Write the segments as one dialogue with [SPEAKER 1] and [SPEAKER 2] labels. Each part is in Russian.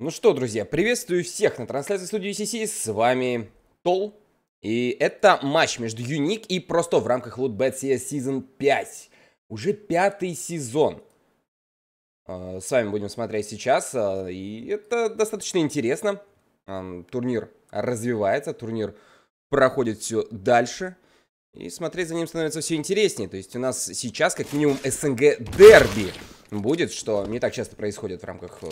[SPEAKER 1] Ну что, друзья, приветствую всех на трансляции студии CC, с вами Тол. И это матч между Юник и Просто в рамках Lootbet CS Season 5. Уже пятый сезон. А, с вами будем смотреть сейчас, а, и это достаточно интересно. А, турнир развивается, турнир проходит все дальше. И смотреть за ним становится все интереснее. То есть у нас сейчас как минимум СНГ дерби будет, что не так часто происходит в рамках э,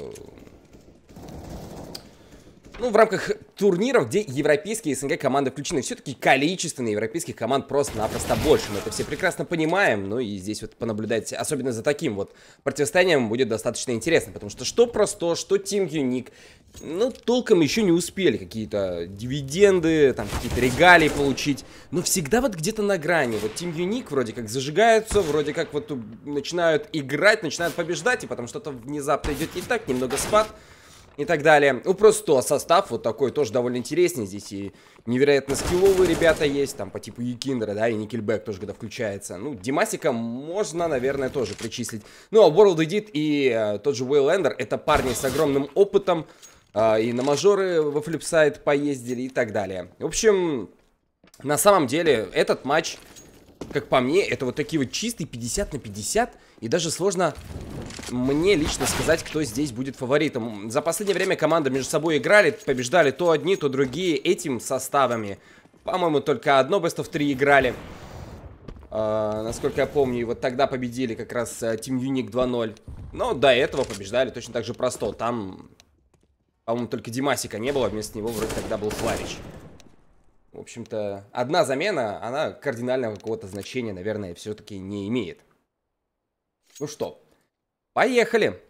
[SPEAKER 1] ну, в рамках турниров, где европейские СНГ команды включены. Все-таки количественно европейских команд просто-напросто больше. Мы это все прекрасно понимаем. Ну и здесь вот понаблюдать, особенно за таким вот противостоянием, будет достаточно интересно. Потому что что просто, что Team Unique, ну, толком еще не успели какие-то дивиденды, там, какие-то регалии получить. Но всегда вот где-то на грани. Вот Team Unique вроде как зажигаются, вроде как вот начинают играть, начинают побеждать, и потом что-то внезапно идет не так, немного спад и так далее. Ну, просто а состав вот такой тоже довольно интересный. Здесь и невероятно скилловые ребята есть, там по типу Якиндера, да, и Никельбэк тоже когда включается. Ну, Димасика можно, наверное, тоже причислить. Ну, а World Edit и э, тот же Уэйлендер — это парни с огромным опытом, э, и на мажоры во флипсайд поездили и так далее. В общем, на самом деле, этот матч, как по мне, это вот такие вот чистые 50 на 50 и даже сложно мне лично сказать, кто здесь будет фаворитом. За последнее время команды между собой играли, побеждали то одни, то другие этим составами. По-моему, только одно Best of 3 играли. Uh, насколько я помню, и вот тогда победили как раз uh, Team Unique 2-0. Но до этого побеждали точно так же просто. Там, по-моему, только Димасика не было, вместо него вроде тогда был Флавич. В общем-то, одна замена, она кардинального какого-то значения, наверное, все-таки не имеет. Ну что, поехали!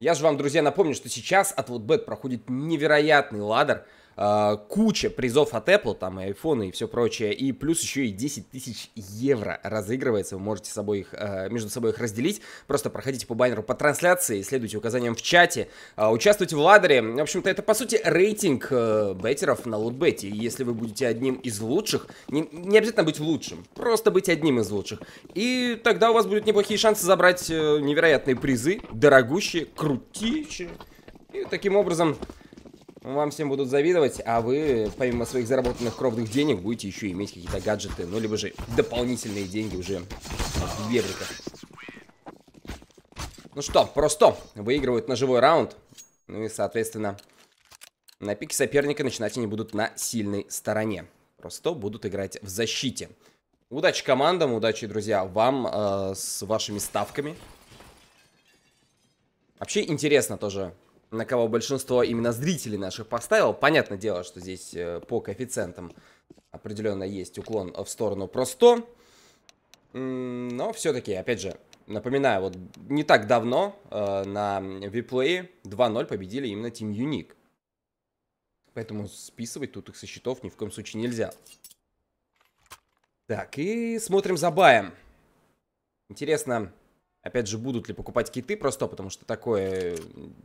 [SPEAKER 1] Я же вам, друзья, напомню, что сейчас от WhatBet проходит невероятный ладер – э, куча призов от Apple, там и iPhone и все прочее, и плюс еще и 10 тысяч евро разыгрывается, вы можете собой их, э, между собой их разделить, просто проходите по баннеру по трансляции, следуйте указаниям в чате, э, участвуйте в ладере, в общем-то это по сути рейтинг э, беттеров на лутбете, и если вы будете одним из лучших, не, не обязательно быть лучшим, просто быть одним из лучших, и тогда у вас будут неплохие шансы забрать э, невероятные призы, дорогущие, крутищие, и таким образом вам всем будут завидовать, а вы, помимо своих заработанных кровных денег, будете еще иметь какие-то гаджеты, ну, либо же дополнительные деньги уже в евриках. Ну что, просто выигрывают на живой раунд. Ну и, соответственно, на пике соперника начинать они будут на сильной стороне. Просто будут играть в защите. Удачи командам, удачи, друзья, вам э, с вашими ставками. Вообще интересно тоже на кого большинство именно зрителей наших поставил. Понятное дело, что здесь э, по коэффициентам определенно есть уклон в сторону просто, Но все-таки, опять же, напоминаю, вот не так давно э, на виплее 2-0 победили именно Team Unique. Поэтому списывать тут их со счетов ни в коем случае нельзя. Так, и смотрим за баем. Интересно, Опять же, будут ли покупать киты просто, потому что такое,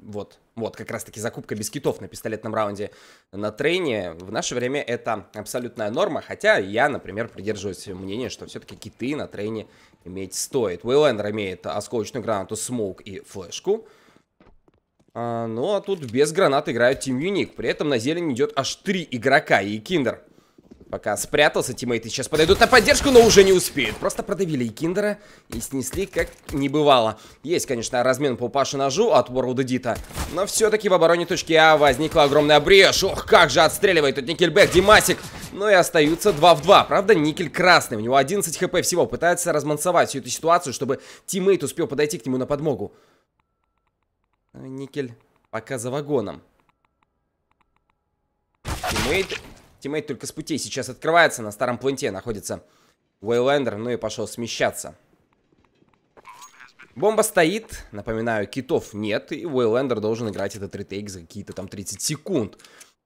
[SPEAKER 1] вот, вот, как раз-таки закупка без китов на пистолетном раунде на трейне в наше время это абсолютная норма, хотя я, например, придерживаюсь мнения, что все-таки киты на трейне иметь стоит. Уэйлендер имеет осколочную гранату, смоук и флешку. А, ну, а тут без гранат играет Team Unique. При этом на зелень идет аж три игрока. И Киндер Пока спрятался, тиммейты сейчас подойдут на поддержку, но уже не успеют. Просто продавили и киндера, и снесли, как не бывало. Есть, конечно, размен по Паше ножу от World Edit, но все-таки в обороне точки А возникла огромная брешь. Ох, как же отстреливает тут Никельбек, Димасик. Ну и остаются 2 в 2. Правда, Никель красный, у него 11 хп всего. Пытается размансовать всю эту ситуацию, чтобы тиммейт успел подойти к нему на подмогу. Никель пока за вагоном. Тиммейт Тиммейт только с путей сейчас открывается. На старом планте находится Уэйлендер. Ну и пошел смещаться. Бомба стоит. Напоминаю, китов нет. И Уэйлендер должен играть этот ретейк за какие-то там 30 секунд.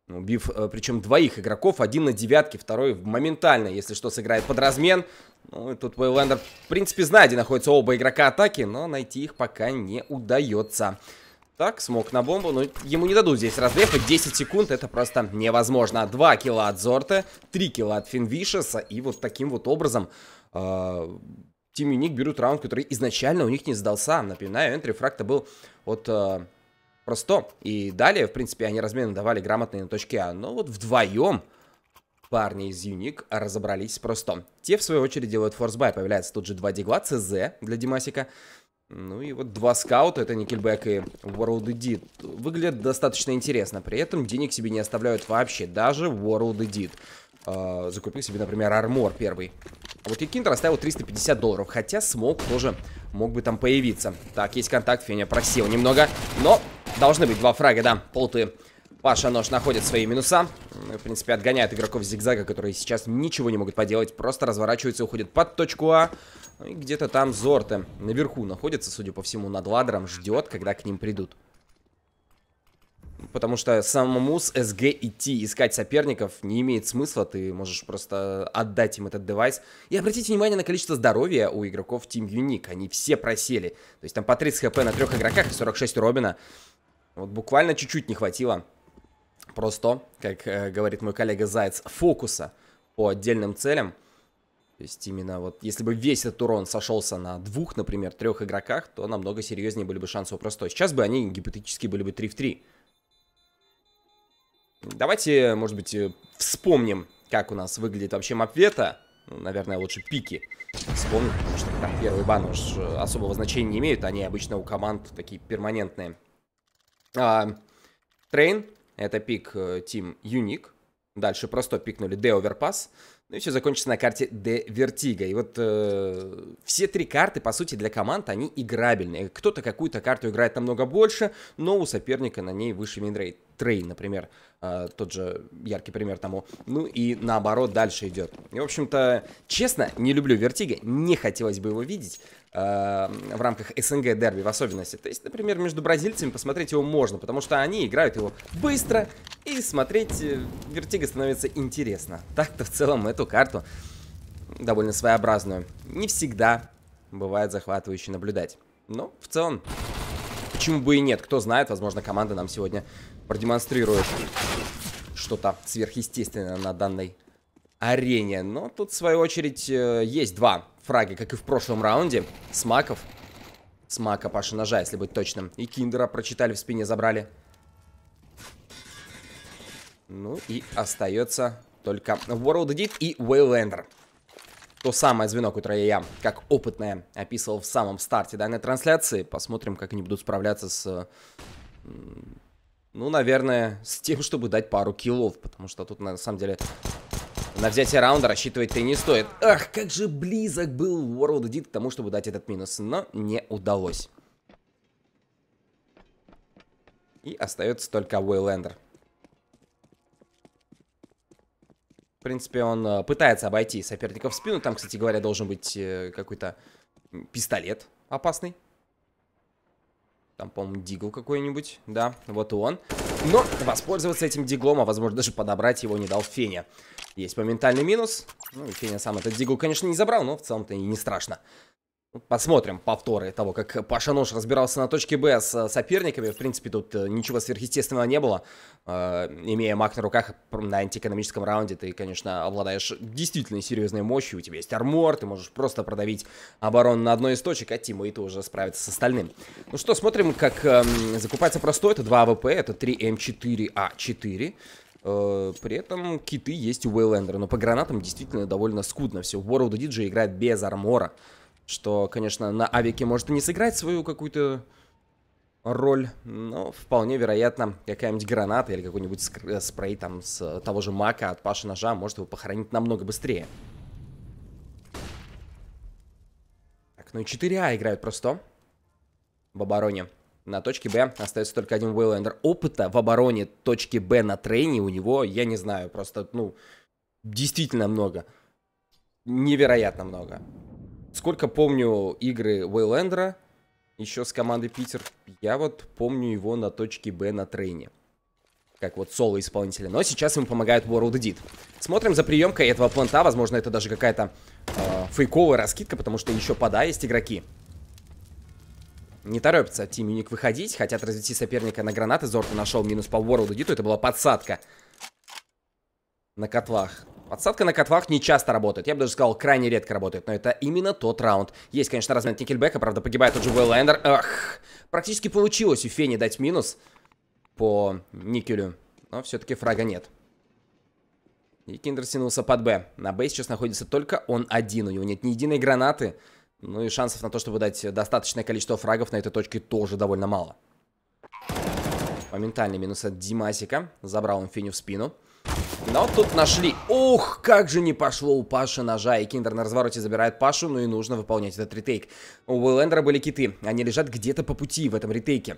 [SPEAKER 1] Убив, э, причем двоих игроков, один на девятке, второй моментально, если что, сыграет под размен. Ну, и тут Уэйлендер, в принципе, знает, где находятся оба игрока атаки, но найти их пока не удается. Так, смог на бомбу, но ему не дадут здесь разрефа. 10 секунд, это просто невозможно. 2 килла от Зорта, 3 килла от Финвишеса. И вот таким вот образом э, а, Тим Юник берут раунд, который изначально у них не сдался. Напоминаю, энтри фракта был вот Э, а, Просто. И далее, в принципе, они размены давали грамотные на точке А. Но вот вдвоем парни из Юник разобрались просто. Те, в свою очередь, делают форсбай. Появляется тут же два дигла, ЦЗ для Димасика. Ну и вот два скаута, это Никельбек и World Edit, выглядят достаточно интересно. При этом денег себе не оставляют вообще, даже World Edit. Э, а, закупил себе, например, армор первый. А вот Якинтер оставил 350 долларов, хотя смог тоже мог бы там появиться. Так, есть контакт, Феня просил немного, но должны быть два фрага, да, полты. Паша Нож находит свои минуса. Ну в принципе, отгоняет игроков зигзага, которые сейчас ничего не могут поделать. Просто разворачиваются, и уходят под точку А. Ну и где-то там Зорте наверху находится, судя по всему, над ладером. Ждет, когда к ним придут. Потому что самому с СГ идти искать соперников не имеет смысла. Ты можешь просто отдать им этот девайс. И обратите внимание на количество здоровья у игроков Team Unique. Они все просели. То есть там по 30 хп на трех игроках и 46 Робина. Вот буквально чуть-чуть не хватило просто, как э, говорит мой коллега Заяц, фокуса по отдельным целям. То есть именно вот, если бы весь этот урон сошелся на двух, например, трех игроках, то намного серьезнее были бы шансы у простой. Сейчас бы они гипотетически были бы 3 в 3. Давайте, может быть, э, вспомним, как у нас выглядит вообще мапвета. Ну, наверное, лучше пики вспомнить, потому что там первый бан уж э, особого значения не имеют. Они обычно у команд такие перманентные. А, трейн это пик э, Team Unique. Дальше просто пикнули D Overpass ну и все закончится на карте Де Вертига. И вот э, все три карты, по сути, для команд, они играбельные. Кто-то какую-то карту играет намного больше, но у соперника на ней выше минрейт. Трейн, например, э, тот же яркий пример тому. Ну и наоборот дальше идет. И, в общем-то, честно, не люблю Вертига, не хотелось бы его видеть э, в рамках СНГ дерби в особенности. То есть, например, между бразильцами посмотреть его можно, потому что они играют его быстро, и смотреть э, Вертига становится интересно. Так-то в целом это эту карту, довольно своеобразную, не всегда бывает захватывающе наблюдать. Но в целом, почему бы и нет, кто знает, возможно, команда нам сегодня продемонстрирует что-то сверхъестественное на данной арене. Но тут, в свою очередь, э, есть два фраги, как и в прошлом раунде, смаков, маков. С ножа, если быть точным. И киндера прочитали в спине, забрали. Ну и остается только World Edit и Waylander. То самое звено, которое я, как опытное, описывал в самом старте данной трансляции. Посмотрим, как они будут справляться с... Ну, наверное, с тем, чтобы дать пару киллов. Потому что тут, на самом деле, на взятие раунда рассчитывать-то и не стоит. Ах, как же близок был World Edit к тому, чтобы дать этот минус. Но не удалось. И остается только Уэйлендер. В принципе, он э, пытается обойти соперников в спину. Там, кстати говоря, должен быть э, какой-то пистолет опасный. Там, по-моему, дигл какой-нибудь. Да, вот и он. Но воспользоваться этим диглом, а возможно даже подобрать его не дал Феня. Есть моментальный минус. Ну, Феня сам этот дигл, конечно, не забрал, но в целом-то и не страшно. Посмотрим повторы того, как Паша Нож разбирался на точке Б с э, соперниками. В принципе, тут э, ничего сверхъестественного не было. Э, имея маг на руках на антиэкономическом раунде, ты, конечно, обладаешь действительно серьезной мощью. У тебя есть армор, ты можешь просто продавить оборону на одной из точек, а Тима и тиммейты уже справятся с остальным. Ну что, смотрим, как эм, закупается простой. Это 2 АВП, это 3 М4А4. При этом киты есть у Уэйлендера, но по гранатам действительно довольно скудно все. World DJ играет без армора. Что, конечно, на авике может и не сыграть свою какую-то роль, но вполне вероятно, какая-нибудь граната или какой-нибудь э, спрей там с того же мака от Паши ножа может его похоронить намного быстрее. Так, ну и 4А играют просто в обороне. На точке Б остается только один Уэйлендер. Опыта в обороне точки Б на трейне у него, я не знаю, просто, ну, действительно много. Невероятно много. Сколько помню игры Уэйлендера, еще с командой Питер, я вот помню его на точке Б на трейне. Как вот соло исполнителя. Но сейчас ему помогает World Edit. Смотрим за приемкой этого планта. Возможно, это даже какая-то э, фейковая раскидка, потому что еще пода есть игроки. Не торопится Team Unique выходить. Хотят развести соперника на гранаты. Зорку нашел минус по World Edit. Это была подсадка на котлах. Подсадка на котвах не часто работает, я бы даже сказал, крайне редко работает, но это именно тот раунд. Есть, конечно, размет Никельбека, правда, погибает тот же Уэйлендер. Ах, практически получилось у Фени дать минус по Никелю, но все-таки фрага нет. И Киндер синулся под Б. На Б сейчас находится только он один, у него нет ни единой гранаты. Ну и шансов на то, чтобы дать достаточное количество фрагов на этой точке тоже довольно мало. Моментальный минус от Димасика. Забрал он Феню в спину. Но тут нашли. Ух, как же не пошло у Паши ножа. И Киндер на развороте забирает Пашу, ну и нужно выполнять этот ретейк. У Уиллендера были киты. Они лежат где-то по пути в этом ретейке.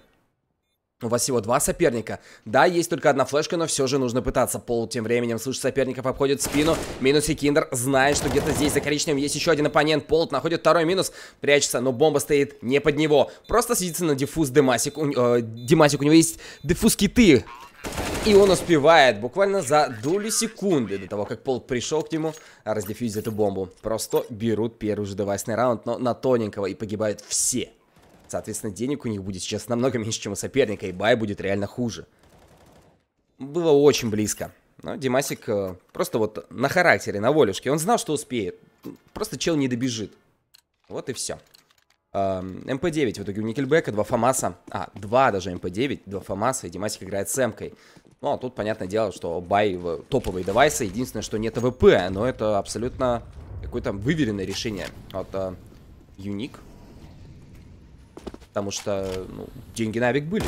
[SPEAKER 1] У вас всего два соперника. Да, есть только одна флешка, но все же нужно пытаться. Пол тем временем, слышит соперников, обходит спину. Минус и Киндер знает, что где-то здесь за коричневым есть еще один оппонент. Полт находит второй минус, прячется, но бомба стоит не под него. Просто сидится на диффуз Демасик. У, э, Демасик, у него есть диффуз киты. И он успевает буквально за доли секунды до того, как пол пришел к нему, раздефьюзить эту бомбу. Просто берут первый же девайсный раунд, но на тоненького и погибают все. Соответственно, денег у них будет сейчас намного меньше, чем у соперника, и бай будет реально хуже. Было очень близко. Но Димасик э, просто вот на характере, на волюшке. Он знал, что успеет. Просто чел не добежит. Вот и все. Эм, МП-9 в итоге у Никельбека, два фамаса, а, два даже МП-9, два фамаса. и Димасик играет с Эмкой. Ну, а тут, понятное дело, что бай топовые девайсы. Единственное, что нет ВП, но это абсолютно какое-то выверенное решение от uh, Потому что ну, деньги на авик были.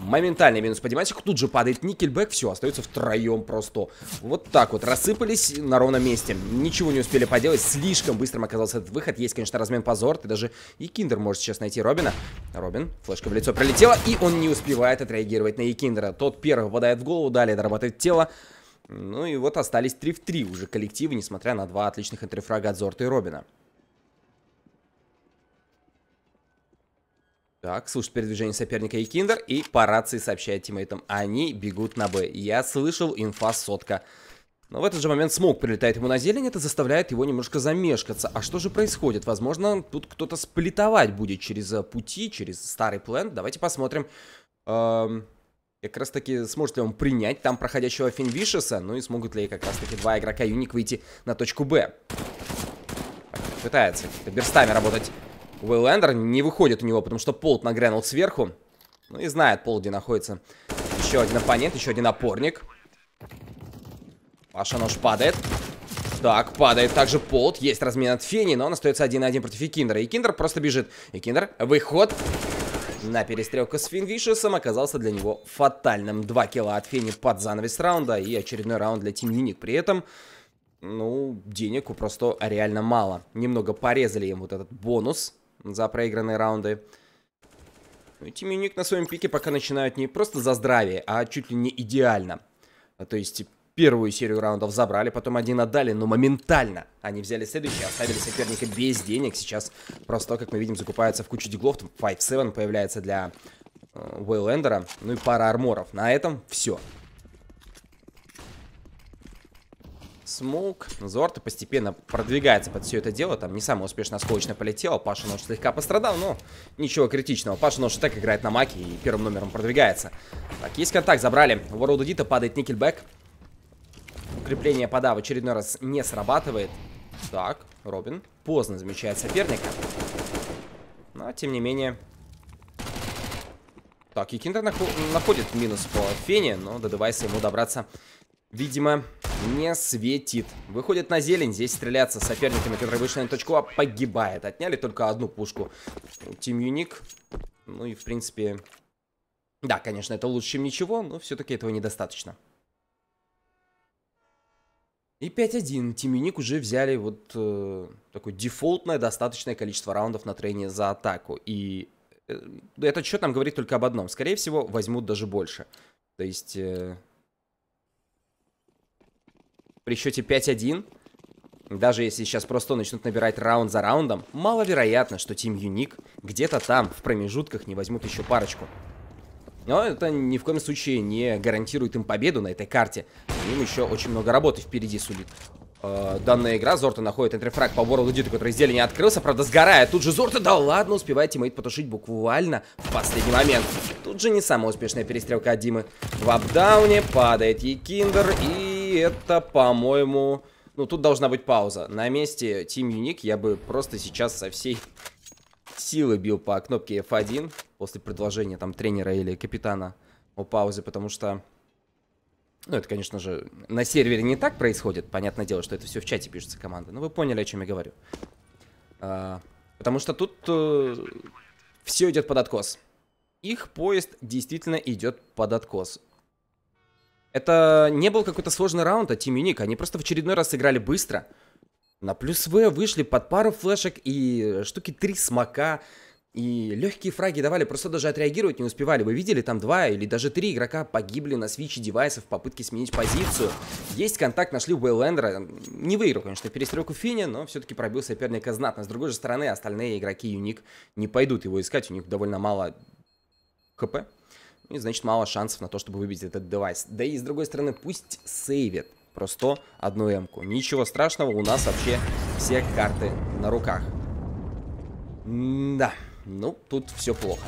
[SPEAKER 1] Моментальный минус по Димасику. Тут же падает Никельбэк. Все, остается втроем просто. Вот так вот. Рассыпались на ровном месте. Ничего не успели поделать. Слишком быстрым оказался этот выход. Есть, конечно, размен позор. Ты даже и Киндер может сейчас найти Робина. Робин. Флешка в лицо пролетела И он не успевает отреагировать на Екиндера. Тот первый попадает в голову. Далее дорабатывает тело. Ну и вот остались 3 в 3 уже коллективы, несмотря на два отличных интерфрага от Зорта и Робина. Так, слушать передвижение соперника и киндер. И по рации сообщает тиммейтам. Они бегут на Б. Я слышал, инфа сотка. Но в этот же момент смог прилетает ему на зелень, это заставляет его немножко замешкаться. А что же происходит? Возможно, тут кто-то сплитовать будет через э, пути, через старый план. Давайте посмотрим. Эм, как раз таки, сможет ли он принять там проходящего Финвишеса, ну и смогут ли как раз таки два игрока Юник выйти на точку Б. Пытается. Это Берстами работать. Уэйлендер не выходит у него, потому что Полт нагрянул сверху. Ну и знает Полт, где находится. Еще один оппонент, еще один опорник. Паша нож падает. Так, падает также Полт. Есть размен от Фени, но он остается один на один против Экиндера. Экиндер просто бежит. Экиндер, выход. На перестрелку с Финвишесом оказался для него фатальным. Два килла от Фени под занавес раунда и очередной раунд для Тим Юник. При этом, ну, денег у просто реально мало. Немного порезали им вот этот бонус за проигранные раунды. Ну, Тим на своем пике пока начинают не просто за здравие, а чуть ли не идеально. А, то есть первую серию раундов забрали, потом один отдали, но моментально они взяли следующий, оставили соперника без денег. Сейчас просто, как мы видим, закупаются в кучу диглов. Там 5-7 появляется для э, Уэйлендера, ну и пара арморов. На этом все. Смоук. Зорта постепенно продвигается под все это дело. Там не самый успешный осколочно полетел, Паша Нож слегка пострадал, но ничего критичного. Паша Нож и так играет на маке и первым номером продвигается. Так, есть контакт, забрали. У World Дита падает никельбэк. Укрепление пода в очередной раз не срабатывает. Так, Робин поздно замечает соперника. Но, тем не менее... Так, Якинтер находит минус по Фене, но до девайса ему добраться, видимо, не светит. Выходит на зелень, здесь стреляться с соперниками, которые вышли на точку А, погибает. Отняли только одну пушку. Тим Юник. Ну и, в принципе... Да, конечно, это лучше, чем ничего, но все-таки этого недостаточно. И 5-1. Тим Юник уже взяли вот э, такое дефолтное достаточное количество раундов на трейне за атаку. И э, этот счет нам говорит только об одном. Скорее всего, возьмут даже больше. То есть... Э, при счете 5-1, даже если сейчас просто начнут набирать раунд за раундом, маловероятно, что Team Unique где-то там, в промежутках, не возьмут еще парочку. Но это ни в коем случае не гарантирует им победу на этой карте. Им еще очень много работы впереди сулит. Э, данная игра, Зорта находит энтрифраг по World Duty, который изделие не открылся, правда сгорает. Тут же Зорта, да ладно, успевает тиммейт потушить буквально в последний момент. Тут же не самая успешная перестрелка от Димы. В апдауне падает Екиндер и и это, по-моему... Ну, тут должна быть пауза. На месте Team Unique я бы просто сейчас со всей силы бил по кнопке F1 после предложения там тренера или капитана о паузе, потому что... Ну, это, конечно же, на сервере не так происходит. Понятное дело, что это все в чате пишется команда. Но ну, вы поняли, о чем я говорю. А, потому что тут э, все идет под откос. Их поезд действительно идет под откос. Это не был какой-то сложный раунд от а Team Unique. Они просто в очередной раз сыграли быстро. На плюс В вышли под пару флешек и штуки три смока. И легкие фраги давали, просто даже отреагировать не успевали. Вы видели, там два или даже три игрока погибли на свиче девайсов в попытке сменить позицию. Есть контакт, нашли Уэйлендера. Не выиграл, конечно, перестрелку Фини, но все-таки пробил соперника знатно. С другой же стороны, остальные игроки Юник не пойдут его искать. У них довольно мало КП, и, значит, мало шансов на то, чтобы выбить этот девайс. Да и, с другой стороны, пусть сейвит просто одну эмку. Ничего страшного, у нас вообще все карты на руках. М да, ну, тут все плохо.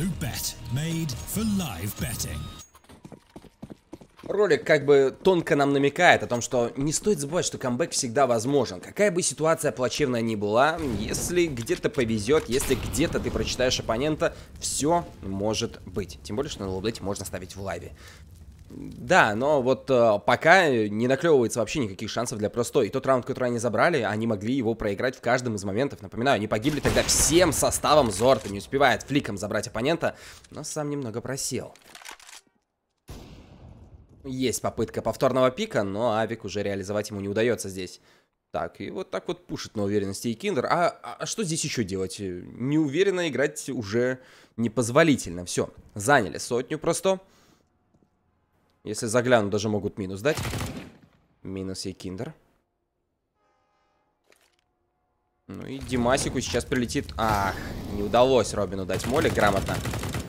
[SPEAKER 1] Lubet. Made for live betting. Ролик как бы тонко нам намекает о том, что не стоит забывать, что камбэк всегда возможен. Какая бы ситуация плачевная ни была, если где-то повезет, если где-то ты прочитаешь оппонента, все может быть. Тем более, что на лоблете можно ставить в лайве. Да, но вот э, пока э, не наклевывается вообще никаких шансов для простой. И тот раунд, который они забрали, они могли его проиграть в каждом из моментов. Напоминаю, они погибли тогда всем составом Зорта. Не успевает фликом забрать оппонента, но сам немного просел. Есть попытка повторного пика, но Авик уже реализовать ему не удается здесь. Так, и вот так вот пушит на уверенности и Киндер. А, а, а что здесь еще делать? Э, неуверенно играть уже непозволительно. Все, заняли сотню просто. Если загляну, даже могут минус дать. Минус и киндер. Ну и Димасику сейчас прилетит... Ах, не удалось Робину дать моли грамотно.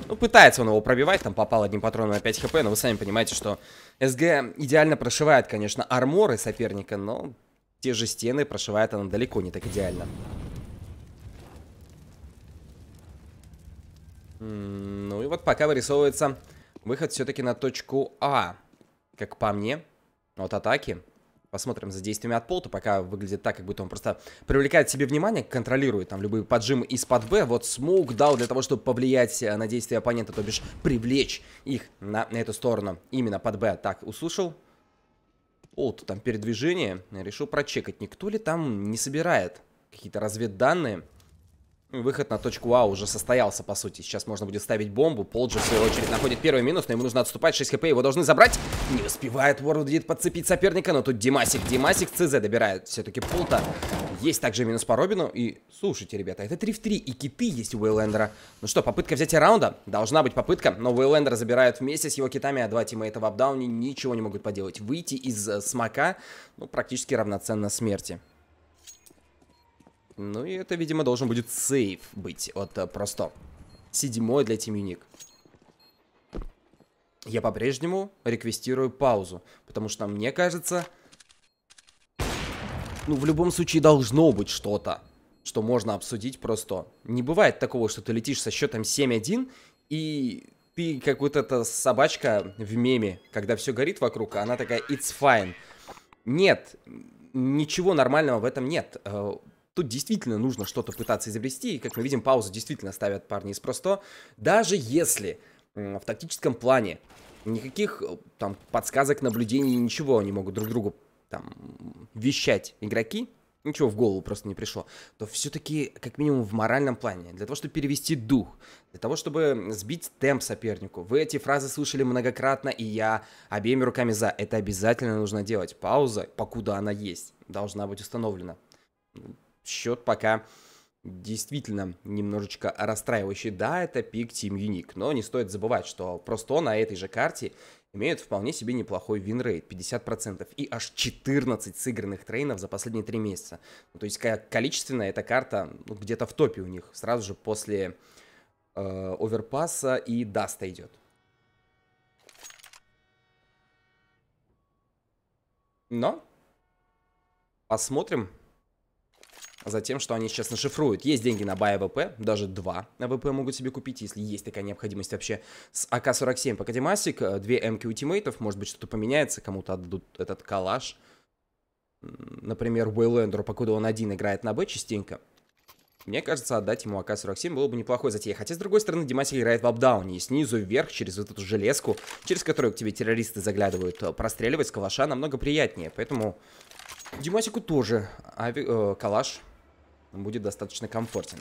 [SPEAKER 1] Ну, пытается он его пробивать, там попал одним патроном на 5 хп, но вы сами понимаете, что СГ идеально прошивает, конечно, арморы соперника, но те же стены прошивает она далеко не так идеально. Ну и вот пока вырисовывается Выход все-таки на точку А, как по мне, от атаки. Посмотрим за действиями от Полта, пока выглядит так, как будто он просто привлекает себе внимание, контролирует там любые поджимы из-под Б. Вот Смоук дал для того, чтобы повлиять э, на действия оппонента, то бишь привлечь их на, на эту сторону, именно под Б. Так, услышал? о, тут там передвижение, решил прочекать, никто ли там не собирает какие-то разведданные. Выход на точку А уже состоялся, по сути. Сейчас можно будет ставить бомбу. Полджи, в свою очередь, находит первый минус, но ему нужно отступать. 6 хп его должны забрать. Не успевает Ворлдит подцепить соперника, но тут Димасик. Димасик ЦЗ добирает все-таки Полта. Есть также минус по Робину. И, слушайте, ребята, это 3 в 3. И киты есть у Уэйлендера. Ну что, попытка взять раунда? Должна быть попытка, но Уэйлендера забирают вместе с его китами, а два тиммейта в апдауне ничего не могут поделать. Выйти из э, смока, ну, практически равноценно смерти. Ну и это, видимо, должен будет сейф быть Вот э, просто. Седьмой для Team Unique. Я по-прежнему реквестирую паузу, потому что мне кажется... Ну, в любом случае должно быть что-то, что можно обсудить просто. Не бывает такого, что ты летишь со счетом 7-1, и ты как вот эта собачка в меме, когда все горит вокруг, она такая «it's fine». Нет, ничего нормального в этом нет. Э, Тут действительно нужно что-то пытаться изобрести, и, как мы видим, паузу действительно ставят парни из просто. Даже если в тактическом плане никаких э, там подсказок, наблюдений, ничего они могут друг другу там вещать игроки, ничего в голову просто не пришло, то все-таки, как минимум, в моральном плане, для того, чтобы перевести дух, для того, чтобы сбить темп сопернику. Вы эти фразы слышали многократно, и я обеими руками за. Это обязательно нужно делать. Пауза, покуда она есть, должна быть установлена счет пока действительно немножечко расстраивающий. Да, это пик Team Unique, но не стоит забывать, что просто на этой же карте имеют вполне себе неплохой винрейт, 50% и аж 14 сыгранных трейнов за последние 3 месяца. Ну, то есть количественно эта карта ну, где-то в топе у них, сразу же после э, оверпасса и даста идет. Но посмотрим, за тем, что они сейчас нашифруют. Есть деньги на бай АВП, даже два АВП могут себе купить, если есть такая необходимость вообще. С АК-47 по Кадемасик, э, две МК ультимейтов, может быть, что-то поменяется, кому-то отдадут этот калаш. Например, Уэйлендеру, покуда он один играет на Б частенько. Мне кажется, отдать ему АК-47 было бы неплохой затеей. Хотя, с другой стороны, Димасик играет в апдауне. И снизу вверх, через вот эту железку, через которую к тебе террористы заглядывают, э, простреливать с калаша намного приятнее. Поэтому Димасику тоже ави... э, калаш он будет достаточно комфортен.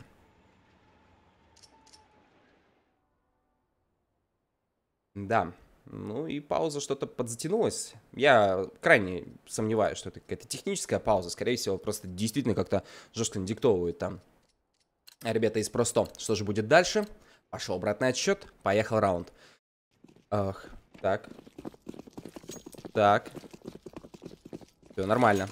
[SPEAKER 1] Да. Ну и пауза что-то подзатянулась. Я крайне сомневаюсь, что это какая-то техническая пауза. Скорее всего, просто действительно как-то жестко диктовывают там. Ребята из просто. Что же будет дальше? Пошел обратный отсчет. Поехал раунд. Ах, так. Так. Все нормально.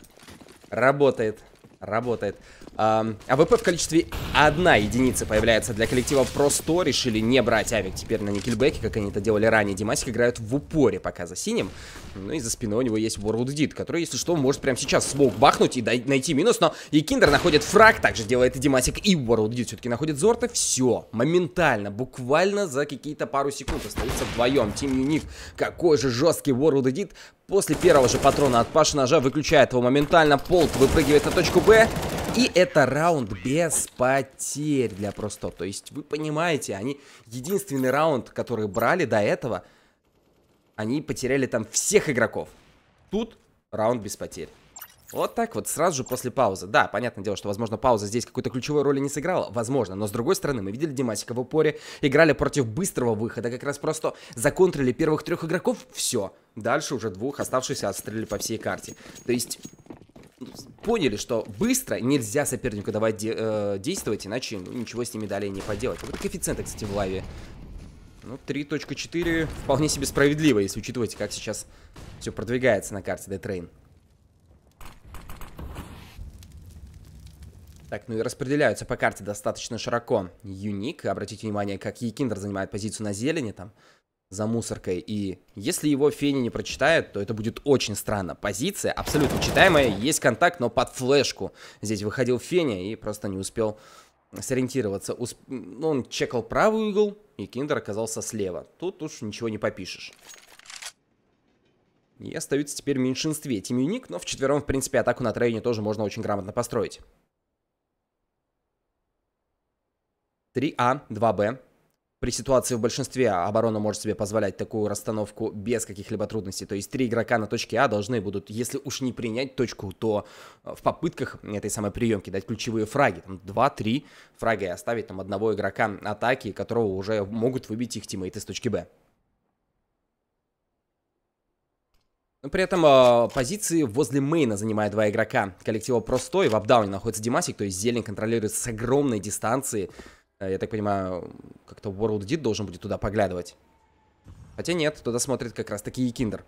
[SPEAKER 1] Работает. Работает. А, ВП в количестве одна единица появляется для коллектива Просто. Решили не брать авик теперь на никельбеке, как они это делали ранее. Димасик играют в упоре пока за синим. Ну и за спиной у него есть World Did, который, если что, может прямо сейчас смог бахнуть и найти минус. Но и Киндер находит фраг, также делает и Димасик, и World Did все-таки находит Зорта. Все, моментально, буквально за какие-то пару секунд остаются вдвоем. Тим Юник, какой же жесткий World Did. После первого же патрона от Паши Ножа выключает его моментально. Полт выпрыгивает на точку Б. И это раунд без потерь для просто. То есть вы понимаете, они единственный раунд, который брали до этого, они потеряли там всех игроков. Тут раунд без потерь. Вот так вот, сразу же после паузы. Да, понятное дело, что, возможно, пауза здесь какой-то ключевой роли не сыграла. Возможно, но с другой стороны, мы видели Димасика в упоре, играли против быстрого выхода, как раз просто законтрили первых трех игроков, все. Дальше уже двух оставшихся отстрелили по всей карте. То есть, поняли, что быстро нельзя сопернику давать де э, действовать, иначе ну, ничего с ними далее не поделать. Вот коэффициенты, кстати, в лаве. Ну, 3.4 вполне себе справедливо, если учитывать, как сейчас все продвигается на карте d Так, ну и распределяются по карте достаточно широко. Юник, обратите внимание, как Екиндер занимает позицию на зелени, там за мусоркой. И если его Фени не прочитает, то это будет очень странно. Позиция абсолютно читаемая, есть контакт, но под флешку. Здесь выходил Феня и просто не успел сориентироваться. Усп... Ну, он чекал правый угол, и Киндер оказался слева. Тут уж ничего не попишешь. И остаются теперь в меньшинстве Тим Юник, но вчетвером, в принципе, атаку на трейне тоже можно очень грамотно построить. 3А, 2Б, при ситуации в большинстве оборона может себе позволять такую расстановку без каких-либо трудностей. То есть три игрока на точке А должны будут, если уж не принять точку, то э, в попытках этой самой приемки дать ключевые фраги. Там 2-3 фрага и оставить там одного игрока атаки, которого уже могут выбить их тиммейты с точки Б. Но при этом э, позиции возле мейна занимают два игрока. Коллектива простой, в апдауне находится Димасик, то есть Зелень контролирует с огромной дистанции Э, я так понимаю, как-то World Did должен будет туда поглядывать. Хотя нет, туда смотрит как раз таки и Киндер.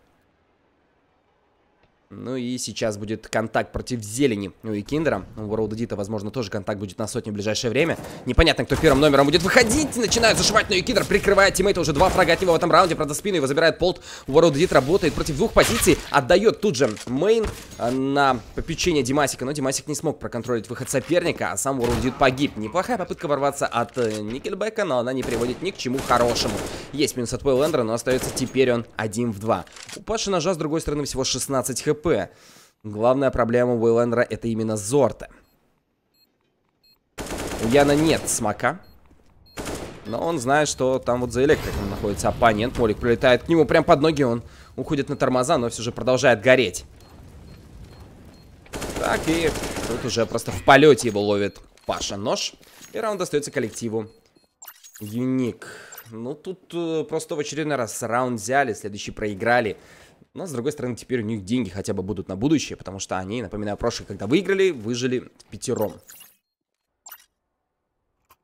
[SPEAKER 1] Ну и сейчас будет контакт против Зелени у ну Викиндера. У World Edit, возможно, тоже контакт будет на сотне в ближайшее время. Непонятно, кто первым номером будет выходить. Начинают зашивать, но ну Викиндер прикрывает тиммейта. Уже два фрага от него в этом раунде. Правда, спину его забирает Полт. World Edit работает против двух позиций. Отдает тут же мейн э, на попечение Димасика. Но Димасик не смог проконтролить выход соперника, а сам World Edit погиб. Неплохая попытка ворваться от э, Никельбека, но она не приводит ни к чему хорошему. Есть минус от Пэйлендера, но остается теперь он один в два. У Паши ножа, с другой стороны, всего 16 хп. ХП. Главная проблема Уэйлендера это именно Зорта. У Яна нет смока. Но он знает, что там вот за электриком находится оппонент. Молик прилетает к нему прям под ноги. Он уходит на тормоза, но все же продолжает гореть. Так, и тут уже просто в полете его ловит Паша нож. И раунд остается коллективу Юник. Ну, тут э, просто в очередной раз раунд взяли, следующий проиграли. Но, с другой стороны, теперь у них деньги хотя бы будут на будущее, потому что они, напоминаю, прошлые, когда выиграли, выжили пятером.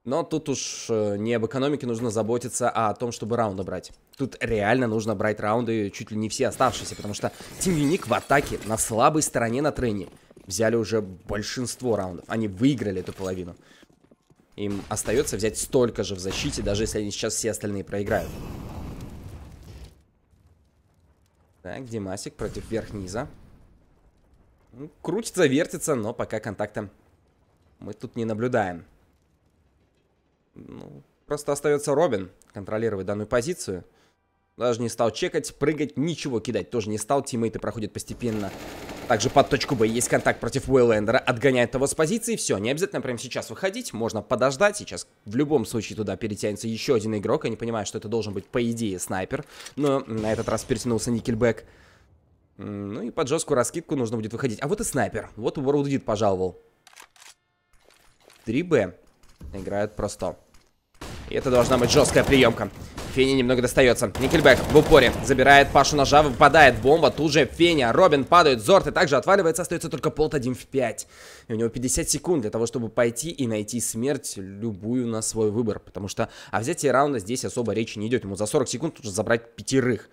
[SPEAKER 1] Но тут уж э, не об экономике нужно заботиться, а о том, чтобы раунды брать. Тут реально нужно брать раунды чуть ли не все оставшиеся, потому что Team Unique в атаке на слабой стороне на трене. Взяли уже большинство раундов. Они выиграли эту половину. Им остается взять столько же в защите, даже если они сейчас все остальные проиграют. Так, Димасик против верх-низа. Ну, крутится, вертится, но пока контакта мы тут не наблюдаем. Ну, просто остается Робин контролировать данную позицию. Даже не стал чекать, прыгать, ничего кидать тоже не стал. Тиммейты проходят постепенно также под точку Б есть контакт против Уэйлендера, отгоняет того с позиции. Все, не обязательно прямо сейчас выходить, можно подождать. Сейчас в любом случае туда перетянется еще один игрок. они понимают, что это должен быть, по идее, снайпер. Но на этот раз перетянулся Никельбэк. Ну и под жесткую раскидку нужно будет выходить. А вот и снайпер. Вот Уорудит пожаловал. 3Б. играет просто. И это должна быть жесткая приемка. Фене немного достается. Никельбек в упоре. Забирает Пашу ножа, выпадает бомба. Тут же Феня, Робин падает, Зорт и также отваливается. Остается только Полт один в 5. И у него 50 секунд для того, чтобы пойти и найти смерть любую на свой выбор. Потому что о взятии раунда здесь особо речи не идет. Ему за 40 секунд нужно забрать пятерых.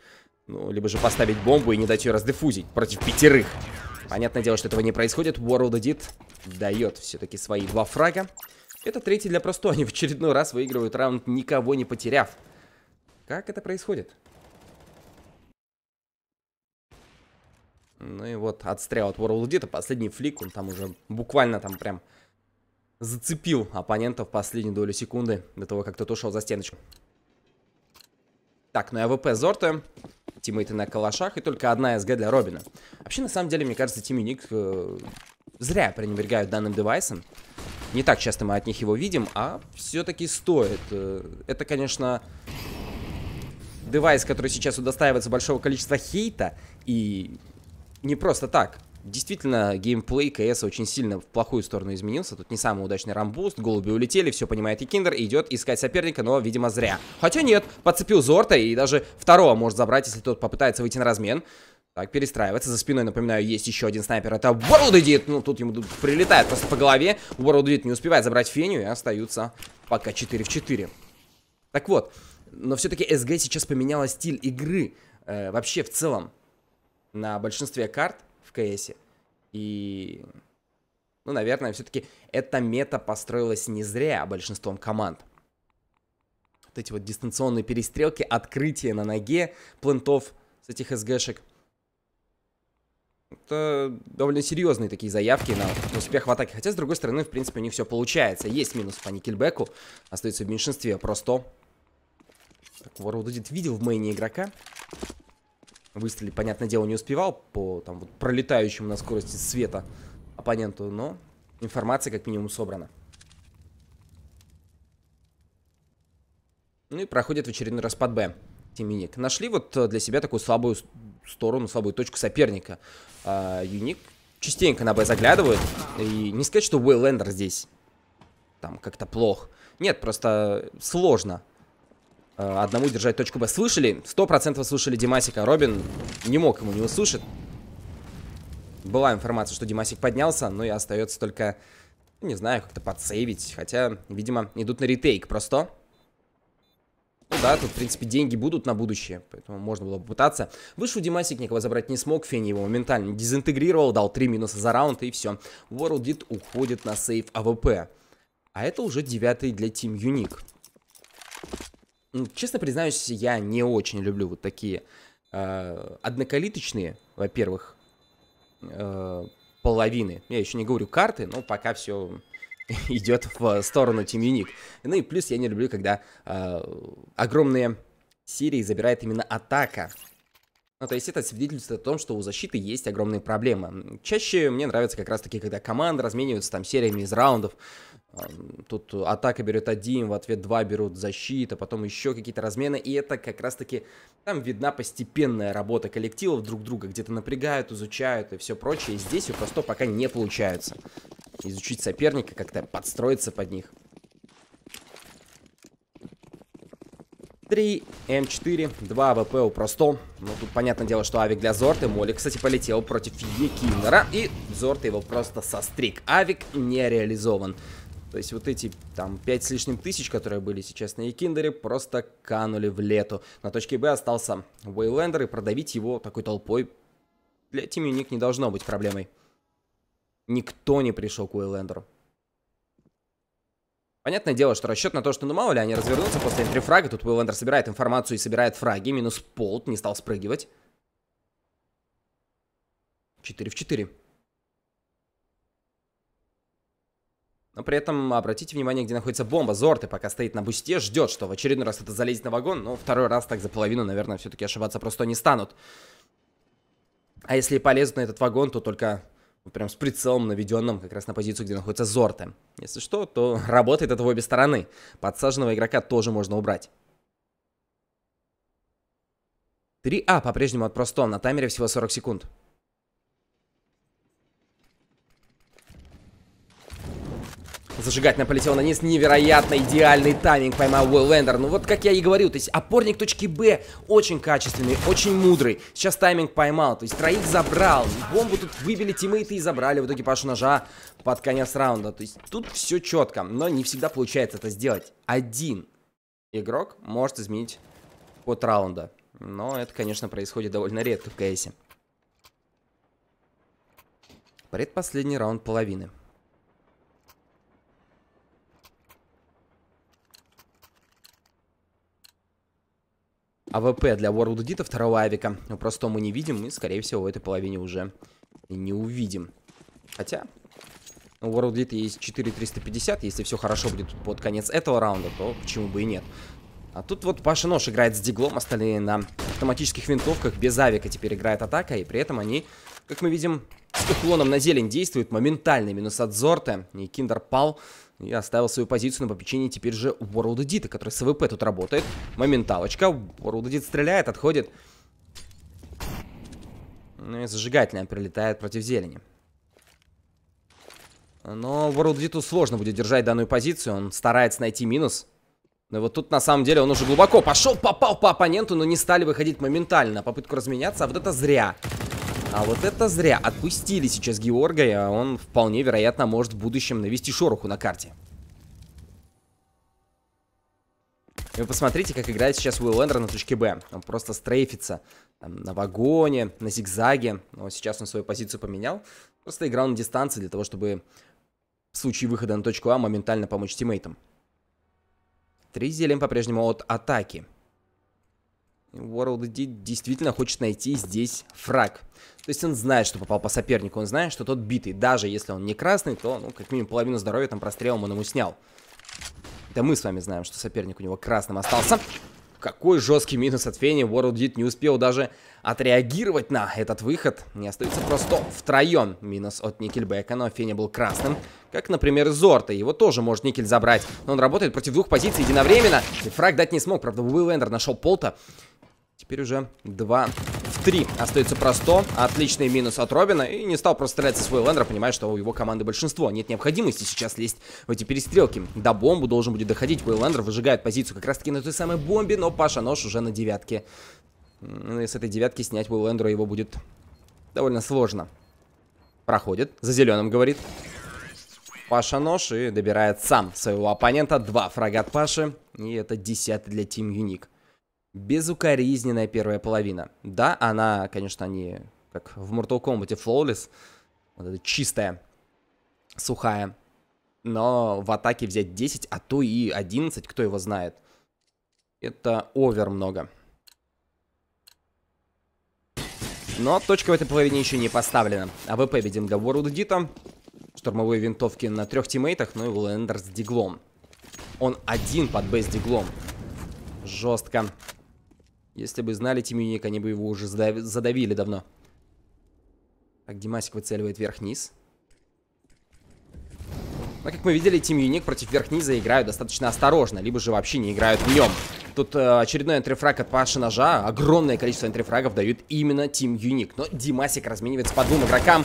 [SPEAKER 1] Ну, либо же поставить бомбу и не дать ее раздефузить против пятерых. Понятное дело, что этого не происходит. World Edit дает все-таки свои два фрага. Это третий для просто. Они в очередной раз выигрывают раунд, никого не потеряв. Как это происходит? Ну и вот отстрел от World Дета, последний флик, он там уже буквально там прям зацепил оппонента в последнюю долю секунды до того, как тот ушел за стеночку. Так, ну и АВП Зорта, тиммейты на калашах и только одна СГ для Робина. Вообще, на самом деле, мне кажется, Тим Юник э, зря пренебрегают данным девайсом. Не так часто мы от них его видим, а все-таки стоит. Э, это, конечно, девайс, который сейчас удостаивается большого количества хейта, и не просто так. Действительно, геймплей КС очень сильно в плохую сторону изменился. Тут не самый удачный рамбуст, голуби улетели, все понимает и киндер, и идет искать соперника, но, видимо, зря. Хотя нет, подцепил Зорта и даже второго может забрать, если тот попытается выйти на размен. Так, перестраивается. За спиной, напоминаю, есть еще один снайпер. Это World Edit. Ну, тут ему прилетает просто по голове. World Edit не успевает забрать Феню и остаются пока 4 в 4. Так вот, но все-таки СГ сейчас поменяла стиль игры э, вообще в целом на большинстве карт в КСе. И, ну, наверное, все-таки эта мета построилась не зря а большинством команд. Вот эти вот дистанционные перестрелки, открытие на ноге плентов с этих СГшек. Это довольно серьезные такие заявки на успех в атаке. Хотя, с другой стороны, в принципе, у них все получается. Есть минус по никельбеку, остается в меньшинстве. Просто Такого рода дед видел в мейне игрока. Выстрелить, понятное дело, не успевал по там вот пролетающему на скорости света оппоненту, но информация как минимум собрана. Ну и проходит в очередной распад Б. Тиминик. Нашли вот э, для себя такую слабую сторону, слабую точку соперника. А, Юник частенько на Б заглядывает. И не сказать, что Уэйлендер здесь там как-то плох. Нет, просто сложно. Э, одному держать точку Б. Слышали? Сто процентов слышали Димасика. Робин не мог ему не услышать. Была информация, что Димасик поднялся, но и остается только, не знаю, как-то подсейвить. Хотя, видимо, идут на ретейк просто. Ну да, тут, в принципе, деньги будут на будущее, поэтому можно было попытаться. Вышел Димасик, никого забрать не смог, Фенни его моментально дезинтегрировал, дал 3 минуса за раунд, и все. World уходит на сейв АВП. А это уже девятый для Team Unique. Ну, честно признаюсь, я не очень люблю вот такие э, однокалиточные, во-первых, э, половины. Я еще не говорю карты, но пока все идет в сторону Team Unique. Ну и плюс я не люблю, когда э, огромные серии забирает именно атака. Ну, то есть это свидетельствует о том, что у защиты есть огромные проблемы. Чаще мне нравится как раз-таки, когда команды размениваются там сериями из раундов. Тут атака берет один, в ответ два берут защита, потом еще какие-то размены. И это как раз-таки там видна постепенная работа коллективов друг друга. Где-то напрягают, изучают и все прочее. И здесь у просто пока не получается. Изучить соперника, как-то подстроиться под них. 3 М4, 2 АВП у Просто. Ну, тут понятное дело, что авик для Зорта. Моли, кстати, полетел против Екинера. И Зорта его просто состриг. Авик не реализован. То есть вот эти там 5 с лишним тысяч, которые были сейчас на Якиндере, просто канули в лету. На точке Б остался Уэйлендер, и продавить его такой толпой для Тимми Ник не должно быть проблемой. Никто не пришел к Уэйлендеру. Понятное дело, что расчет на то, что ну мало ли они развернутся после энтрифрага, тут Уэйлендер собирает информацию и собирает фраги, минус полт, не стал спрыгивать. 4 в 4. Но при этом обратите внимание, где находится бомба. Зорты пока стоит на бусте, ждет, что в очередной раз это залезет на вагон. Но второй раз так за половину, наверное, все-таки ошибаться просто не станут. А если полезут на этот вагон, то только ну, прям с прицелом наведенным как раз на позицию, где находится Зорты. Если что, то работает это в обе стороны. Подсаженного игрока тоже можно убрать. 3А по-прежнему от простого на таймере всего 40 секунд. зажигательно полетел на низ. Невероятно идеальный тайминг поймал Уэллендер. Ну вот как я и говорил, то есть опорник точки Б очень качественный, очень мудрый. Сейчас тайминг поймал, то есть троих забрал. Бомбу тут выбили тиммейты и забрали в итоге Пашу ножа под конец раунда. То есть тут все четко, но не всегда получается это сделать. Один игрок может изменить ход раунда. Но это, конечно, происходит довольно редко в кейсе. Предпоследний раунд половины. АВП для World Edit второго авика. Но ну, просто мы не видим и, скорее всего, в этой половине уже не увидим. Хотя, у ну, World Elite есть 4350, если все хорошо будет под конец этого раунда, то почему бы и нет. А тут вот Паша Нож играет с диглом, остальные на автоматических винтовках без авика теперь играет атака, и при этом они, как мы видим, с уклоном на зелень действуют моментально. Минус от Зорта и Киндер Пал и оставил свою позицию на попечении теперь же World Edit, который с ВП тут работает. Моменталочка. World Edit стреляет, отходит. Ну и зажигательная прилетает против зелени. Но World Edit сложно будет держать данную позицию. Он старается найти минус. Но вот тут на самом деле он уже глубоко пошел, попал по оппоненту, но не стали выходить моментально. Попытку разменяться, а вот это зря. А вот это зря. Отпустили сейчас Георга, а он вполне вероятно может в будущем навести шороху на карте. Вы посмотрите, как играет сейчас Уилл Эндер на точке Б. Он просто стрейфится там, на вагоне, на зигзаге. Но сейчас он свою позицию поменял. Просто играл на дистанции для того, чтобы в случае выхода на точку А моментально помочь тиммейтам. Три зелень по-прежнему от атаки. World Edit действительно хочет найти здесь фраг. То есть он знает, что попал по сопернику, он знает, что тот битый. Даже если он не красный, то, ну, как минимум половину здоровья там прострелом он ему снял. Да мы с вами знаем, что соперник у него красным остался. Какой жесткий минус от Фени. World Edit не успел даже отреагировать на этот выход. Не остается просто втроем. Минус от Никельбека, но Феня был красным. Как, например, Зорта. Его тоже может Никель забрать. Но он работает против двух позиций единовременно. И фраг дать не смог. Правда, Уилл Эндер нашел Полта. Теперь уже 2 в 3. Остается просто. Отличный минус от Робина. И не стал просто стрелять со своего лендера, понимая, что у его команды большинство. Нет необходимости сейчас лезть в эти перестрелки. До бомбу должен будет доходить. Уэйлендер выжигает позицию как раз таки на той самой бомбе, но Паша Нож уже на девятке. И с этой девятки снять Уэйлендера его будет довольно сложно. Проходит. За зеленым, говорит. Паша Нож и добирает сам своего оппонента. Два фрага от Паши. И это десятый для Team Unique безукоризненная первая половина. Да, она, конечно, не как в Mortal Kombat Flawless, вот эта чистая, сухая, но в атаке взять 10, а то и 11, кто его знает. Это овер много. Но точка в этой половине еще не поставлена. АВП видим для World Дита. Штурмовые винтовки на трех тиммейтах, ну и Лендер с диглом. Он один под Б диглом. Жестко. Если бы знали Тимюник, они бы его уже задав... задавили давно. Так, Димасик выцеливает вверх-низ. Но, ну, как мы видели, Тимюник против верх-низа играют достаточно осторожно, либо же вообще не играют в нем. Тут э, очередной энтрифраг от Паши Ножа. Огромное количество энтрифрагов дают именно Тим Юник. Но Димасик разменивается по двум игрокам.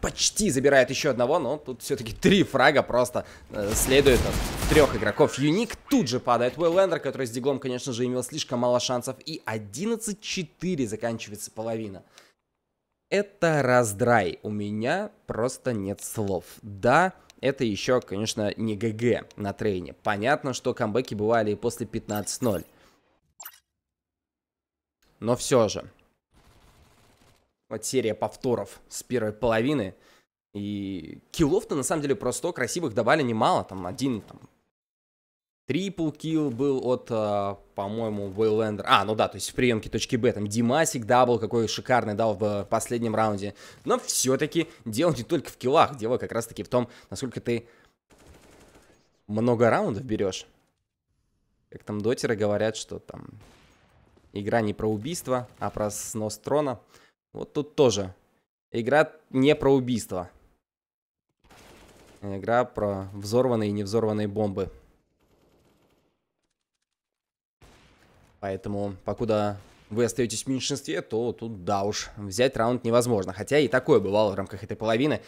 [SPEAKER 1] Почти забирает еще одного, но тут все-таки три фрага просто э, следует от трех игроков. Юник тут же падает Уэллендер, который с диглом, конечно же, имел слишком мало шансов. И 11-4 заканчивается половина. Это раздрай. У меня просто нет слов. Да, это еще, конечно, не ГГ на трейне. Понятно, что камбэки бывали и после 15-0. Но все же. Вот серия повторов с первой половины. И киллов-то на самом деле просто красивых давали немало. Там один, там, Трипл килл был от, э, по-моему, Вейлендер. А, ну да, то есть в приемке точки Б. Там Димасик дабл какой шикарный дал в э, последнем раунде. Но все-таки дело не только в киллах. Дело как раз-таки в том, насколько ты много раундов берешь. Как там дотеры говорят, что там игра не про убийство, а про снос трона. Вот тут тоже. Игра не про убийство. Игра про взорванные и невзорванные бомбы. Поэтому, покуда вы остаетесь в меньшинстве, то тут да уж, взять раунд невозможно. Хотя и такое бывало в рамках этой половины.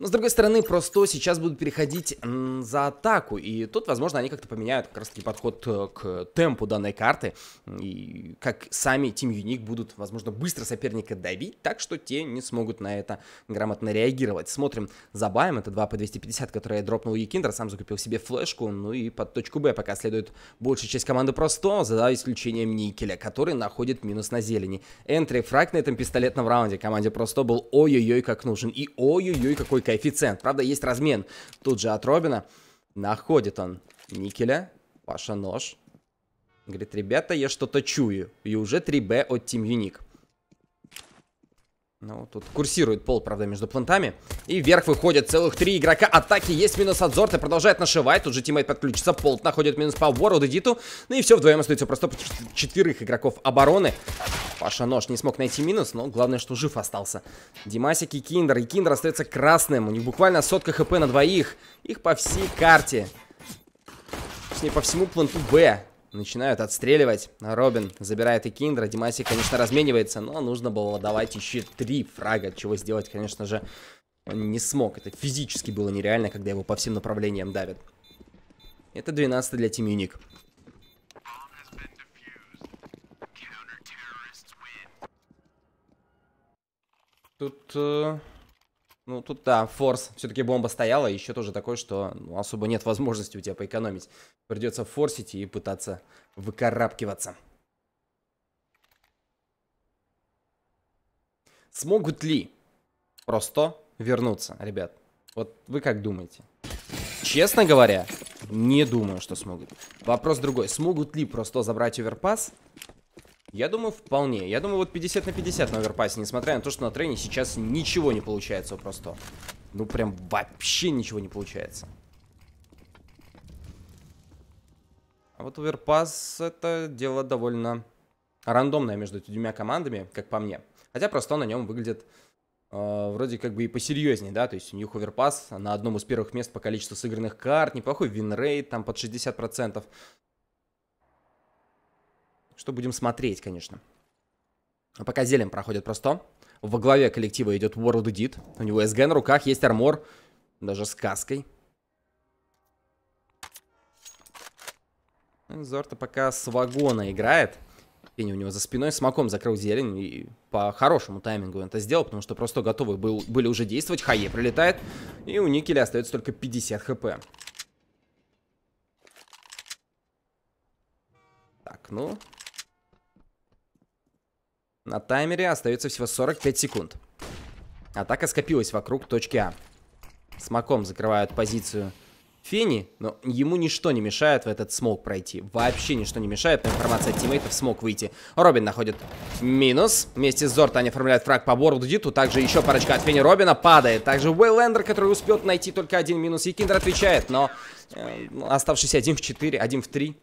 [SPEAKER 1] Но, с другой стороны, просто сейчас будут переходить за атаку, и тут, возможно, они как-то поменяют как раз-таки подход э, к темпу данной карты, и как сами Team Unique будут, возможно, быстро соперника давить, так что те не смогут на это грамотно реагировать. Смотрим за баем, это 2 по 250, которые дропнул Якиндер, сам закупил себе флешку, ну и под точку Б пока следует большая часть команды просто, за исключением Никеля, который находит минус на зелени. Энтри фраг на этом пистолетном раунде команде просто был ой-ой-ой как нужен, и ой-ой-ой какой коэффициент. Правда, есть размен тут же от Робина. Находит он никеля. Паша нож. Говорит, ребята, я что-то чую. И уже 3Б от Team Unique. Ну, тут курсирует пол, правда, между плантами. И вверх выходят целых три игрока атаки. Есть минус от Зорта, продолжает нашивать. Тут же тиммейт подключится. Полт находит минус по Ворлд Диту. Ну и все, вдвоем остается просто четверых игроков обороны. Паша Нож не смог найти минус, но главное, что жив остался. Димасик и Киндер. И Киндер остается красным. У них буквально сотка хп на двоих. Их по всей карте. Точнее, по всему планту Б начинают отстреливать. Робин забирает и Киндра. Димаси, конечно, разменивается, но нужно было давать еще три фрага, чего сделать, конечно же, он не смог. Это физически было нереально, когда его по всем направлениям давят. Это 12 для Team Unique. Тут... Э... Ну, тут, да, форс. Все-таки бомба стояла. Еще тоже такое, что ну, особо нет возможности у тебя поэкономить. Придется форсить и пытаться выкарабкиваться. Смогут ли просто вернуться, ребят? Вот вы как думаете? Честно говоря, не думаю, что смогут. Вопрос другой. Смогут ли просто забрать оверпас я думаю, вполне. Я думаю, вот 50 на 50 на оверпасе, несмотря на то, что на трене сейчас ничего не получается просто. Ну, прям вообще ничего не получается. А вот оверпас это дело довольно рандомное между двумя командами, как по мне. Хотя просто на нем выглядит э, вроде как бы и посерьезнее, да, то есть у них оверпас на одном из первых мест по количеству сыгранных карт, неплохой винрейт, там под 60%. Что будем смотреть, конечно. А пока зелень проходит просто. Во главе коллектива идет World Edit. У него СГ на руках, есть армор. Даже с каской. Зорта пока с вагона играет. Пенни у него за спиной смоком закрыл зелень. И по хорошему таймингу он это сделал, потому что просто готовы был, были уже действовать. Хае прилетает. И у Никеля остается только 50 хп. Так, ну, на таймере остается всего 45 секунд. Атака скопилась вокруг точки А. Смоком закрывают позицию Фени, но ему ничто не мешает в этот смог пройти. Вообще ничто не мешает, но информация от тиммейтов смог выйти. Робин находит минус. Вместе с Зорта они оформляют фраг по Борлду Диту. Также еще парочка от Фени Робина падает. Также Уэйлендер, который успел найти только один минус. И Киндер отвечает, но э, оставшийся один в 4, один в 3.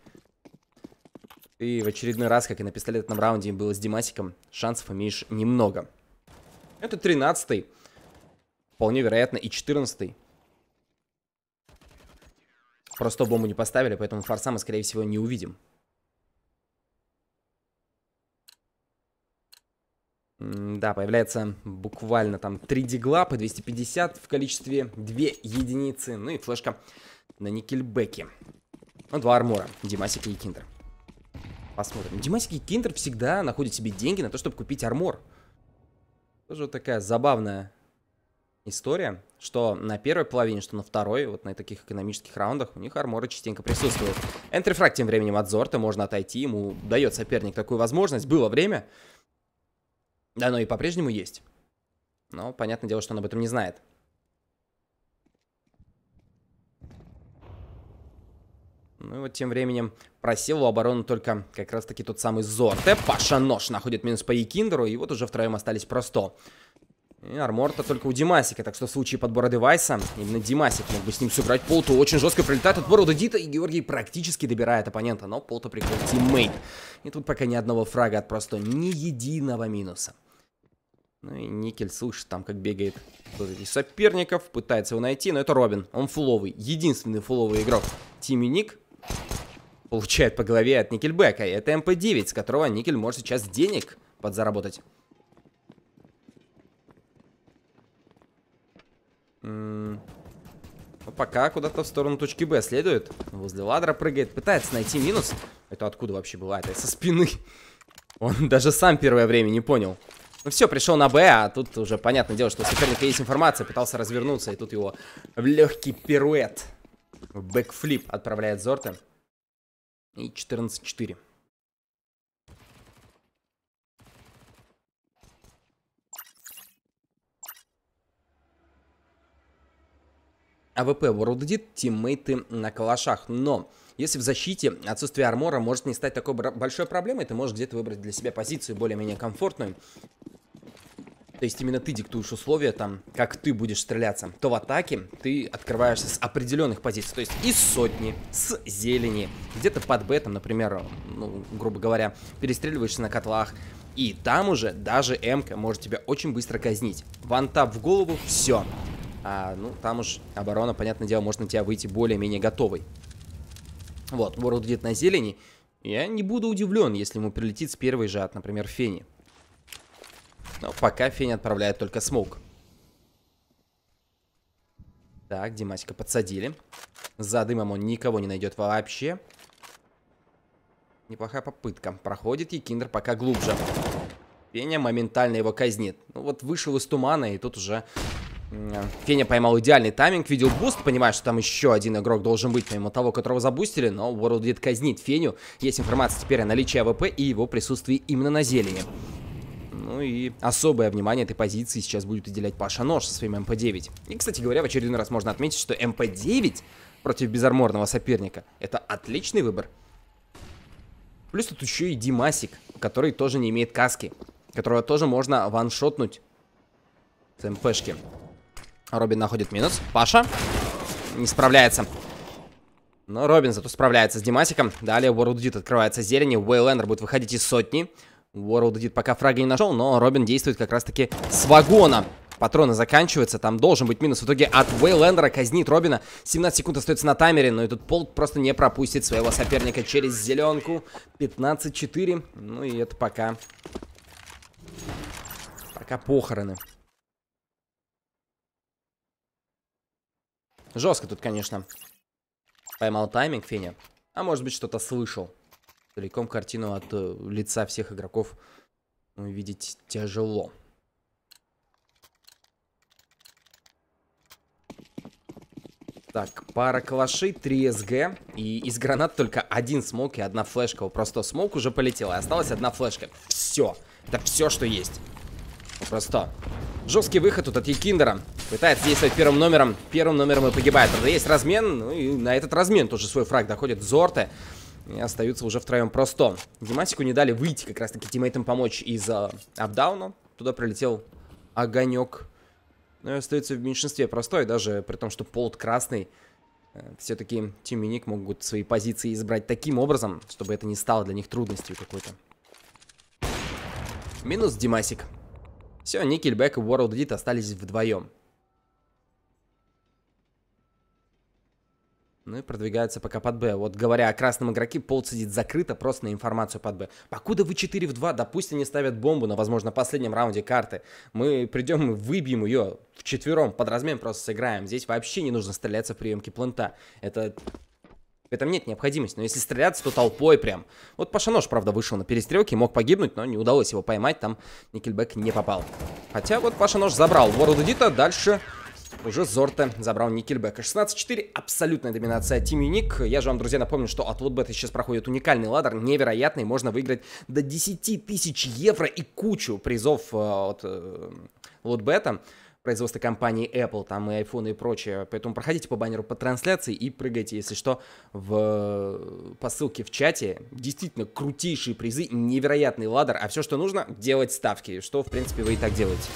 [SPEAKER 1] И в очередной раз, как и на пистолетном раунде им было с Димасиком, шансов имеешь немного. Это 13-й. Вполне вероятно и 14-й. Просто бомбу не поставили, поэтому форса мы, скорее всего, не увидим. Да, появляется буквально там 3 дигла по 250 в количестве 2 единицы. Ну и флешка на никельбеке. Ну, два армора. Димасик и Киндер. Посмотрим. Демасики Киндер всегда находит себе деньги на то, чтобы купить армор. Тоже вот такая забавная история, что на первой половине, что на второй, вот на таких экономических раундах у них арморы частенько присутствуют. Энтрифраг тем временем от Зорта, можно отойти, ему дает соперник такую возможность. Было время, да, но и по-прежнему есть. Но понятное дело, что он об этом не знает. Ну и вот тем временем просел у обороны только как раз таки тот самый Зорте. Паша Нож находит минус по Екиндеру, и вот уже втроем остались просто. И армор-то только у Димасика, так что в случае подбора девайса, именно Димасик мог бы с ним сыграть. Полту очень жестко прилетает отбор у Дита, и Георгий практически добирает оппонента, но Полту прикрыл тиммейт. И тут пока ни одного фрага от просто ни единого минуса. Ну и Никель слышит там, как бегает кто-то из соперников, пытается его найти, но это Робин. Он фуловый, единственный фуловый игрок. Тимми Ник Получает по голове от Никельбека. И это МП-9, с которого Никель может сейчас денег подзаработать. М а пока куда-то в сторону точки Б следует. Возле ладра прыгает, пытается найти минус. Это откуда вообще бывает? Это со спины. Он даже сам первое время не понял. Ну все, пришел на Б, а тут уже понятное дело, что у соперника есть информация, пытался развернуться, и тут его в легкий пируэт Бэкфлип отправляет Зорта. И 14-4. АВП World Edit, тиммейты на калашах. Но если в защите отсутствие армора может не стать такой большой проблемой, ты можешь где-то выбрать для себя позицию более-менее комфортную. То есть именно ты диктуешь условия, там, как ты будешь стреляться, то в атаке ты открываешься с определенных позиций, то есть из сотни, с зелени, где-то под бетом, например, ну, грубо говоря, перестреливаешься на котлах, и там уже даже м может тебя очень быстро казнить. Вантап в голову, все. А, ну, там уж оборона, понятное дело, может на тебя выйти более-менее готовой. Вот, World где-то на зелени. Я не буду удивлен, если ему прилетит с первой же от, например, Фени. Но пока Фень отправляет только смог. Так, Димасика подсадили. За дымом он никого не найдет вообще. Неплохая попытка. Проходит Якиндер пока глубже. Феня моментально его казнит. Ну вот вышел из тумана, и тут уже Феня поймал идеальный тайминг, видел буст, понимает, что там еще один игрок должен быть, помимо того, которого забустили, но World Dead казнит Феню. Есть информация теперь о наличии АВП и его присутствии именно на зелени. Ну и особое внимание этой позиции сейчас будет уделять Паша Нож со своим МП-9. И, кстати говоря, в очередной раз можно отметить, что МП-9 против безарморного соперника — это отличный выбор. Плюс тут еще и Димасик, который тоже не имеет каски, которого тоже можно ваншотнуть с МПшки. Робин находит минус. Паша не справляется. Но Робин зато справляется с Димасиком. Далее World Дит открывается зелени. Уэйлендер будет выходить из сотни. Уоррелл Дедит пока фрага не нашел, но Робин действует как раз-таки с вагона. Патроны заканчиваются, там должен быть минус. В итоге от Вейлендера казнит Робина. 17 секунд остается на таймере, но этот полк просто не пропустит своего соперника через зеленку. 15-4, ну и это пока... Пока похороны. Жестко тут, конечно. Поймал тайминг Феня. А может быть что-то слышал. Целиком картину от э, лица всех игроков увидеть ну, тяжело. Так, пара клашей, 3 СГ, и из гранат только один смок и одна флешка. Просто смок уже полетела, и осталась одна флешка. Все, это все, что есть. Ну, просто. Жесткий выход тут от Якиндера. Пытается действовать первым номером, первым номером и погибает. Правда, есть размен, ну и на этот размен тоже свой фраг доходит Зорте остаются уже втроем просто. Димасику не дали выйти как раз-таки тиммейтам помочь из э, апдауна. Туда прилетел огонек. Но ну и остается в меньшинстве простой, даже при том, что полд красный. Э, Все-таки Тиминик могут свои позиции избрать таким образом, чтобы это не стало для них трудностью какой-то. Минус Димасик. Все, Никельбек и World Elite остались вдвоем. Ну и продвигаются пока под Б. Вот говоря о красном игроке, пол сидит закрыто просто на информацию под Б. Покуда вы 4 в 2, допустим, не ставят бомбу на, возможно, последнем раунде карты. Мы придем и выбьем ее в четвером, под размен просто сыграем. Здесь вообще не нужно стреляться в приемке плента. Это в этом нет необходимости, но если стреляться, то толпой прям. Вот Пашанош, правда, вышел на перестрелке, мог погибнуть, но не удалось его поймать, там Никельбек не попал. Хотя вот Пашанош забрал Вору Дудита, дальше уже Зорта забрал Никельбека. 16-4, абсолютная доминация Team Unique. Я же вам, друзья, напомню, что от Лотбета сейчас проходит уникальный ладер, невероятный. Можно выиграть до 10 тысяч евро и кучу призов э, от Лотбета э, производство компании Apple, там и iPhone и прочее. Поэтому проходите по баннеру по трансляции и прыгайте, если что, в, по ссылке в чате. Действительно, крутейшие призы, невероятный ладер. А все, что нужно, делать ставки, что, в принципе, вы и так делаете.